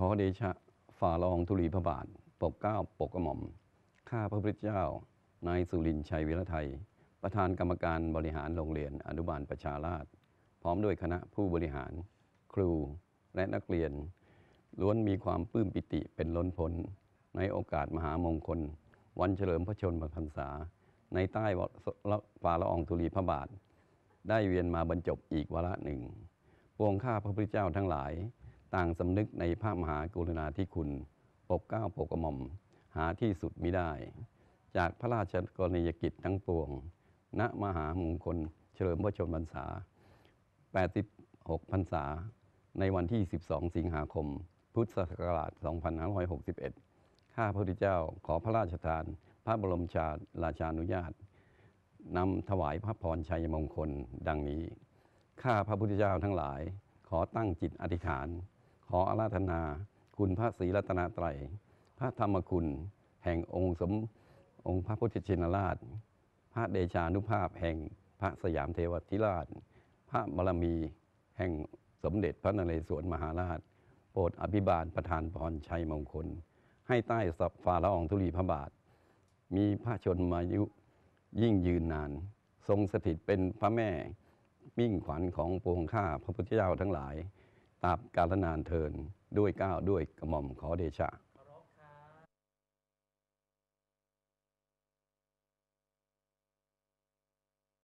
ขอเดชะฝ่าละองธุลีพระบาท ปกเก้าปกกระหม่อม ข้าพระพุทธเจ้านายสุรินชัยวิรไทย ประธานกรรมการบริหารโรงเรียนอนุบาลประชาราษฎร์พร้อมด้วยคณะผู้บริหารครูและนักเรียน ล้วนมีความปลื้มปิติเป็นล้นพ้นในโอกาสมหามงคล วันเฉลิมพระชนมพรรษา ในใต้ฝ่าละอองธุลีพระบาท ได้เวียนมาบรรจบอีกวาระหนึ่งวงข้าพระพุทธเจ้าทั้งหลายต่างสำนึกในพระมหากรุณาธิคุณปกเก้าปกกระหม่อมหาที่สุดมิได้ จากพระราชกรณียกิจทั้งปวง ณมหามงคลเฉลิมพระชนมพรรษา 86พรรษา ในวันที่ 12 สิงหาคมพุทธศักราช2561ข้าพระพุทธเจ้าขอพระราชทาน พระบรมชาติราชานุญาตนำถวายพระพรชัยมงคลดังนี้ข้าพระพุทธเจ้าทั้งหลายขอตั้งจิตอธิษฐานขออาราธนาคุณพระศรีรัตนตรัยพระธรรมคุณแห่งองค์สมองค์พระพุทธชินราช พระเดชานุภาพแห่งพระสยามเทวทิราช พระบารมีแห่งสมเด็จพระนเรศวรมหาราชโปรดอภิบาลประธานพรชัยมงคล ให้ใต้สับฟ้าละองธุลีพระบาท มีพระชนมายุยิ่งยืนนาน ทรงสถิตเป็นพระแม่มิ่งขวัญของปวงข้าพระพุทธเจ้าทั้งหลายตามกาลนานเทินด้วยก้าวด้วยกระหม่อมขอเดชะ